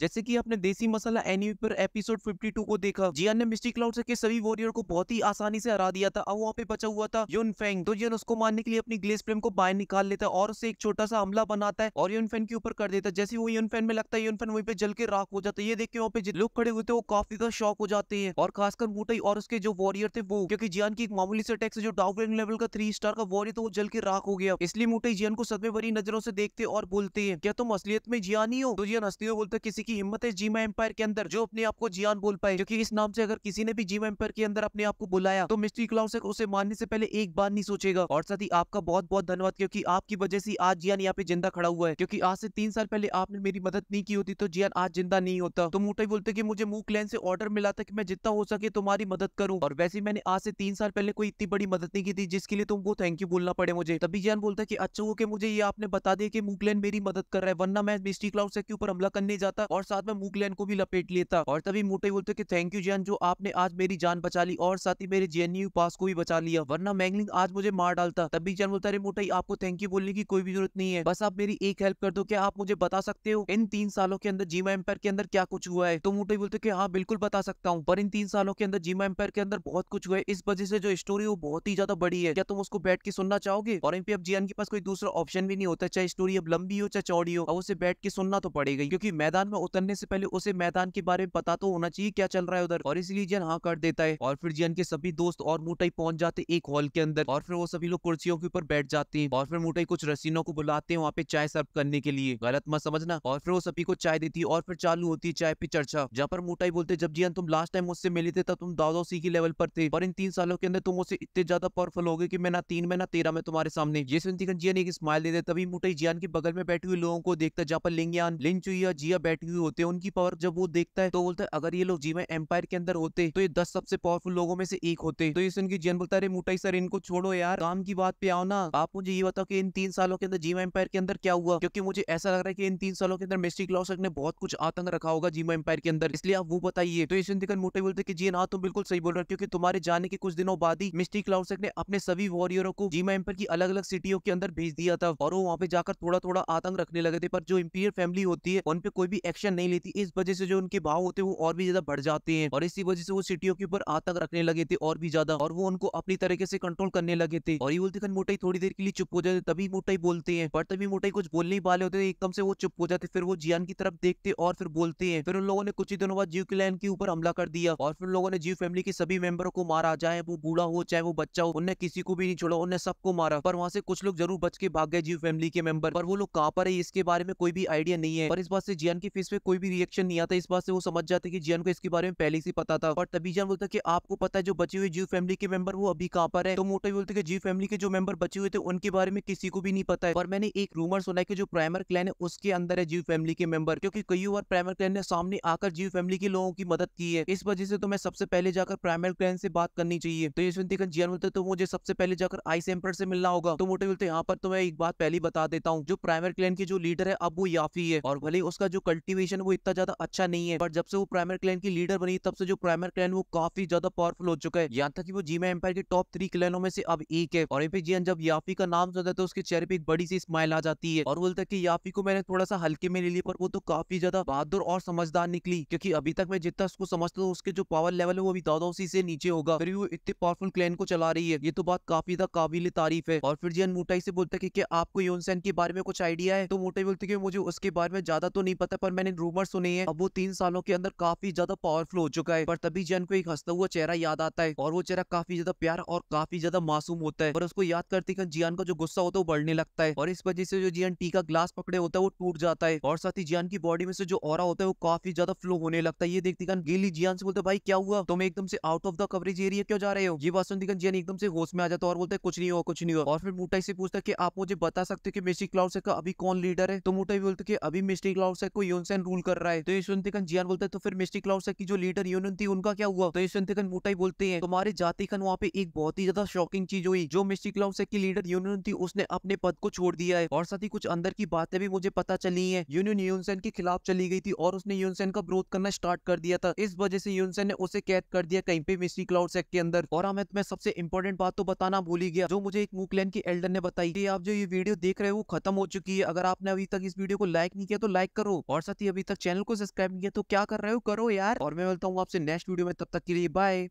जैसे कि आपने देसी मसाला एनिमी पर एपिसोड 52 को देखा जियान हाँ, ने मिस्टी क्लाउड के सभी वॉरियर को बहुत ही आसानी से हरा दिया था अब वहाँ पे बचा हुआ था यून फेंग तो जियन हाँ, उसको मारने के लिए अपनी ग्लेस फ्रेम को बाहर निकाल लेता और उससे एक छोटा सा हमला बनाता है और यून फैन के ऊपर कर देता जैसे वो यून फैन में लगता है यून फैन वहीं पे जल के राख हो जाता है ये देख के वहाँ पे लोग खड़े हुए थे वो काफी ज्यादा शौक हो जाते हैं और खासकर मोटाई और उसके जो वॉरियर थे वो क्योंकि जियान हाँ, की एक मामूली से अटैक से जो डाउन लेवल का थ्री स्टार का वॉरियर था वो जल के राख हो गया इसलिए मोटाई जियन को सदमे भरी नजरों से देखते और बोलते हैं क्या तुम असलियत में जियान ही हो तो जियन हस्ती हो बोलता किसी की हिम्मत है जीमा एम्पायर के अंदर जो अपने आप को जियान बोल पाए क्योंकि इस नाम से अगर किसी ने भी जीमा एम्पायर के अंदर अपने आप को बुलाया तो मिस्ट्री से उसे मारने से पहले एक बार नहीं सोचेगा और साथ ही आपका बहुत बहुत धन्यवाद क्योंकि आपकी वजह से आज जियान यहाँ पे जिंदा खड़ा हुआ है क्योंकि आज से तीन साल पहले आपने मेरी मदद नहीं की होती तो जियान आज जिंदा नहीं होता तो मोटा बोलते की मुझे मुंह क्लैन से ऑर्डर मिला था कि मैं जितना हो सके तुम्हारी मदद करूँ और वैसे मैंने आज से तीन साल पहले कोई इतनी बड़ी मदद नहीं की थी जिसके लिए तुमको थैंक यू बोलना पड़े मुझे तभी जियान बोलता है की अच्छा हो कि मुझे ये आपने बता दिया मुंह क्लैन मेरी मदद कर रहा है वरना मैं मिस्ट्री क्लाउड से के ऊपर हमला करने जाता और साथ में मुगलैन को भी लपेट लेता और तभी मोटे बोलते कि थैंक यू जैन जो आपने आज मेरी जान बचा ली और साथ ही मेरे जेएनयू e पास को भी बचा लिया वरना मैंगलिंग आज मुझे मार डालता तभी जैन बोलता रे मोटाई आपको थैंक यू बोलने की कोई भी जरूरत नहीं है बस आप मेरी एक हेल्प कर दो क्या आप मुझे बता सकते हो इन तीन सालों के अंदर जीमा एम्पायर के अंदर क्या कुछ हुआ है तो मोटाई बोलते कि हाँ बिल्कुल बता सकता हूँ पर इन तीन सालों के अंदर जीमा एम्पायर के अंदर बहुत कुछ हुआ है इस वजह से जो स्टोरी वो बहुत ही ज्यादा बड़ी है क्या तुम उसको बैठ के सुनना चाहोगे और एमपी अब जीएन e के पास कोई दूसरा ऑप्शन भी नहीं होता चाहे स्टोरी अब लंबी हो चाहे चौड़ी हो अब उसे बैठ के सुनना तो पड़ेगा क्योंकि मैदान में उतरने से पहले उसे मैदान के बारे में पता तो होना चाहिए क्या चल रहा है उधर और इसलिए जियन हाँ कर देता है और फिर जियन के सभी दोस्त और मोटाई पहुंच जाते एक हॉल के अंदर और फिर वो सभी लोग कुर्सियों के ऊपर बैठ जाते हैं और फिर मोटाई कुछ रसीनों को बुलाते हैं वहाँ पे चाय सर्व करने के लिए गलत मत समझना और फिर वो सभी को चाय देती है और फिर चालू होती है चाय पे चर्चा जहाँ पर मोटाई बोलते जब जियन तुम लास्ट टाइम मुझसे मिले थे तब तुम सी के लेवल पर थे और इन तीन सालों के अंदर तुम उसे इतने ज्यादा पावरफुल हो गए की मैं ना तीन में ना तेरह में तुम्हारे सामने ये सुनती जियन एक स्माइल देते तभी मोटाई जियन के बगल में बैठे हुए लोगों को देखता जहाँ पर लिंग लिंग चुहिया जिया बैठी हुई भी होते हैं उनकी पावर जब वो देखता है तो बोलता है अगर ये लोग जीवन एम्पायर के अंदर होते तो ये दस सबसे पावरफुल लोगों में से एक होते तो इस उनकी जन बोलता है मोटाई सर इनको छोड़ो यार काम की बात पे आओ ना आप मुझे ये बताओ कि इन तीन सालों के अंदर जीवा एम्पायर के अंदर क्या हुआ क्योंकि मुझे ऐसा लग रहा है कि इन तीन सालों के अंदर मिस्ट्री क्लॉसक ने बहुत कुछ आतंक रखा होगा जीवा एम्पायर के अंदर इसलिए आप वो बताइए तो इस दिन मोटे बोलते कि जी ना हाँ, तुम बिल्कुल सही बोल रहे हो क्योंकि तुम्हारे जाने के कुछ दिनों बाद ही मिस्ट्री क्लॉसक ने अपने सभी वॉरियरों को जीमा एम्पायर की अलग अलग सिटियों के अंदर भेज दिया था और वो वहाँ पे जाकर थोड़ा थोड़ा आतंक रखने लगे थे पर जो इम्पीरियर फैमिली होती है उन पे कोई भी एक्शन एक्शन नहीं लेती इस वजह से जो उनके भाव होते हैं वो और भी ज्यादा बढ़ जाते हैं और इसी वजह से वो सिटियों के ऊपर आतंक रखने लगे थे और भी ज्यादा और वो उनको अपनी तरीके से कंट्रोल करने लगे थे और ये बोलते खान मोटाई थोड़ी देर के लिए चुप हो जाते तभी मोटाई बोलते हैं पर तभी मोटाई कुछ बोल नहीं पाले होते एकदम से वो चुप हो जाते फिर वो जियान की तरफ देखते और फिर बोलते हैं फिर उन लोगों ने कुछ ही दिनों बाद जीव की लाइन के ऊपर हमला कर दिया और फिर लोगों ने जीव फैमिली के सभी मेंबरों को मारा चाहे वो बूढ़ा हो चाहे वो बच्चा हो उन्हें किसी को भी नहीं छोड़ा उन्हें सबको मारा पर वहां से कुछ लोग जरूर बच के भाग गए जीव फैमिली के मेंबर पर वो लोग कहाँ पर है इसके बारे में कोई भी आइडिया नहीं है पर इस बात से जियान की फेस पे कोई भी रिएक्शन नहीं आता इस बात से वो समझ जाते कि जियन को इसके बारे में पहले से पता था और तभी जियान बोलता कि आपको पता है जो बचे हुए जीव फैमिली के मेंबर वो अभी कहाँ पर है तो मोटो बोलते कि जीव फैमिली के जो मेंबर बचे हुए थे उनके बारे में किसी को भी नहीं पता है और मैंने एक रूमर सुना है कि जो प्राइमर क्लैन है उसके अंदर है जीव फैमिली के मेंबर क्योंकि कई बार प्राइमर क्लैन ने सामने आकर जीव फैमिली के लोगों की मदद की है इस वजह से तो मैं सबसे पहले जाकर प्राइमर क्लैन से बात करनी चाहिए तो ये सुनते जियन बोलते तो मुझे सबसे पहले जाकर आइस एम्पर से मिलना होगा तो मोटे बोलते यहाँ पर तो मैं एक बात पहले बता देता हूँ जो प्राइमर क्लैन के जो लीडर है अब वो याफी है और भले उसका जो कल्टिवेशन कंडीशन वो इतना ज्यादा अच्छा नहीं है बट जब से वो प्राइमर क्लैन की लीडर बनी तब से जो प्राइमर क्लैन वो काफी ज्यादा पावरफुल हो चुका है यहाँ तक कि वो जीमा एम्पायर के टॉप थ्री क्लैनों में से अब एक है और एपीजियन जब याफी का नाम सुनता है तो उसके चेहरे पर एक बड़ी सी स्माइल आ जाती है और बोलता है की याफी को मैंने थोड़ा सा हल्के में ले ली पर वो तो काफी ज्यादा बहादुर और समझदार निकली क्योंकि अभी तक मैं जितना उसको समझता हूँ उसके जो पावर लेवल है वो अभी दादा उसी से नीचे होगा फिर वो इतने पावरफुल क्लैन को चला रही है ये तो बात काफी ज्यादा काबिल तारीफ है और फिर जियन मोटाई से बोलता है की क्या आपको योनसेन के बारे में कुछ आइडिया है तो मोटाई बोलते की मुझे उसके बारे में ज्यादा तो नहीं पता पर मैंने रूमर सुनी तो है अब वो तीन सालों के अंदर काफी ज्यादा पावरफुल हो चुका है पर तभी जैन को एक हंसता हुआ चेहरा याद आता है और वो चेहरा काफी ज्यादा प्यारा और काफी ज्यादा मासूम होता है और उसको याद करते जियान का जो गुस्सा होता है वो बढ़ने लगता है और इस वजह से जो जियान टी का ग्लास पकड़े होता है वो टूट जाता है और साथ ही जियान की बॉडी में से जो और होता है वो काफी ज्यादा फ्लो होने लगता है ये देखते गेली जियान से बोलते भाई क्या हुआ तुम एकदम से out of the coverage area क्यों जा रहे हो ये बात सुनती जियान एकदम से होश में आ जाता है और बोलते कुछ नहीं हुआ कुछ नहीं हुआ और फिर मोटा से पूछता है आप मुझे बता सकते हो कि मिस्टी क्लाउड से अभी कौन लीडर है तो भी बोलते अभी मिस्टी क्लाउड को से यशवंतकन रूल कर रहा है तो यशवंतकन जियान बोलता है तो फिर मिस्टिक लाउसा की जो लीडर यूनियन थी उनका क्या हुआ तो यशवंतकन मोटाई बोलते हैं तुम्हारे जाति खान वहाँ पे एक बहुत ही ज्यादा शॉकिंग चीज हुई जो मिस्टिक लाउसा की लीडर यूनियन थी उसने अपने पद को छोड़ दिया है और साथ ही कुछ अंदर की बातें भी मुझे पता चली है यूनियन यूनसेन के खिलाफ चली गई थी और उसने यूनसेन का विरोध करना स्टार्ट कर दिया था इस वजह से यूनसेन ने उसे कैद कर दिया कहीं पे मिस्टी क्लाउड सेक के अंदर और हमें मैं सबसे इंपॉर्टेंट बात तो बताना भूल ही गया जो मुझे एक मुकलैन की एल्डर ने बताई कि आप जो ये वीडियो देख रहे हो खत्म हो चुकी है अगर आपने अभी तक इस वीडियो को लाइक नहीं किया तो लाइक करो और साथ साथ ही अभी तक चैनल को सब्सक्राइब किया तो क्या कर रहे हो करो यार और मैं मिलता हूँ आपसे नेक्स्ट वीडियो में तब तक के लिए बाय